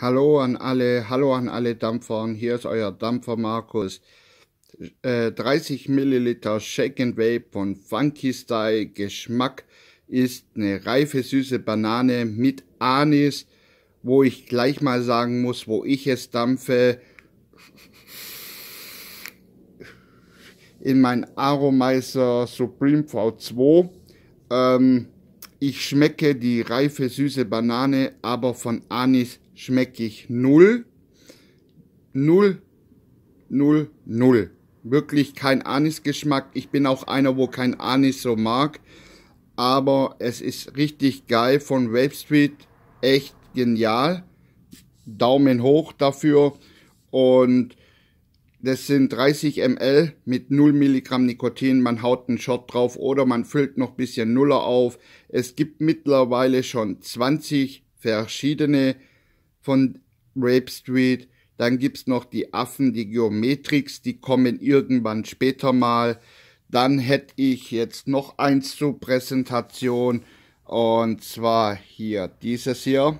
Hallo an alle, hallo an alle Dampfern, hier ist euer Dampfer Markus. 30 äh, Milliliter Shake and Vape von Funky Style Geschmack ist eine reife süße Banane mit Anis, wo ich gleich mal sagen muss, wo ich es dampfe. In mein Aromizer Supreme V2. Ähm, ich schmecke die reife süße Banane, aber von Anis schmecke ich null. Null, null, null. Wirklich kein Anisgeschmack. Ich bin auch einer, wo kein Anis so mag. Aber es ist richtig geil von Wave Street. Echt genial. Daumen hoch dafür. Und das sind 30 ml mit 0 Milligramm Nikotin. Man haut einen Shot drauf oder man füllt noch bisschen Nuller auf. Es gibt mittlerweile schon 20 verschiedene von Rape Street. Dann gibt's noch die Affen, die Geometrix, die kommen irgendwann später mal. Dann hätte ich jetzt noch eins zur Präsentation. Und zwar hier dieses hier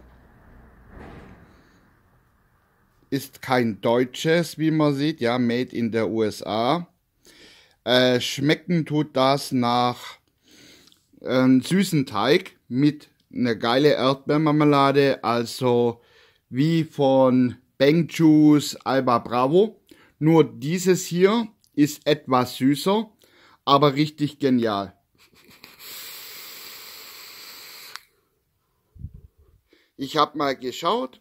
ist kein deutsches, wie man sieht, ja, made in der USA. Äh, schmecken tut das nach ähm, süßen Teig mit einer geile Erdbeermarmelade, also wie von Bang Juice Alba Bravo. Nur dieses hier ist etwas süßer, aber richtig genial. Ich habe mal geschaut,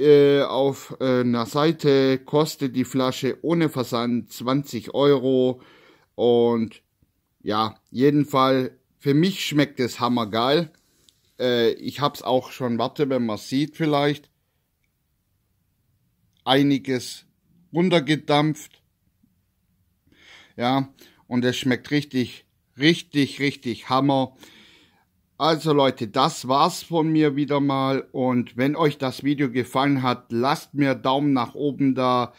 äh, auf äh, einer Seite, kostet die Flasche ohne Versand 20 Euro und ja, jeden Fall, für mich schmeckt es hammergeil. Äh, ich hab's auch schon, warte, wenn man sieht vielleicht, einiges runtergedampft. Ja, und es schmeckt richtig, richtig, richtig hammer. Also Leute, das war's von mir wieder mal und wenn euch das Video gefallen hat, lasst mir Daumen nach oben da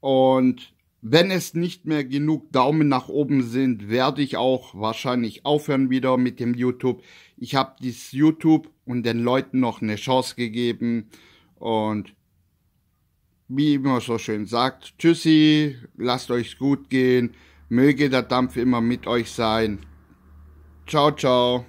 und wenn es nicht mehr genug Daumen nach oben sind, werde ich auch wahrscheinlich aufhören wieder mit dem YouTube. Ich habe dieses YouTube und den Leuten noch eine Chance gegeben und wie immer so schön sagt, tschüssi, lasst euch gut gehen, möge der Dampf immer mit euch sein. Ciao, ciao.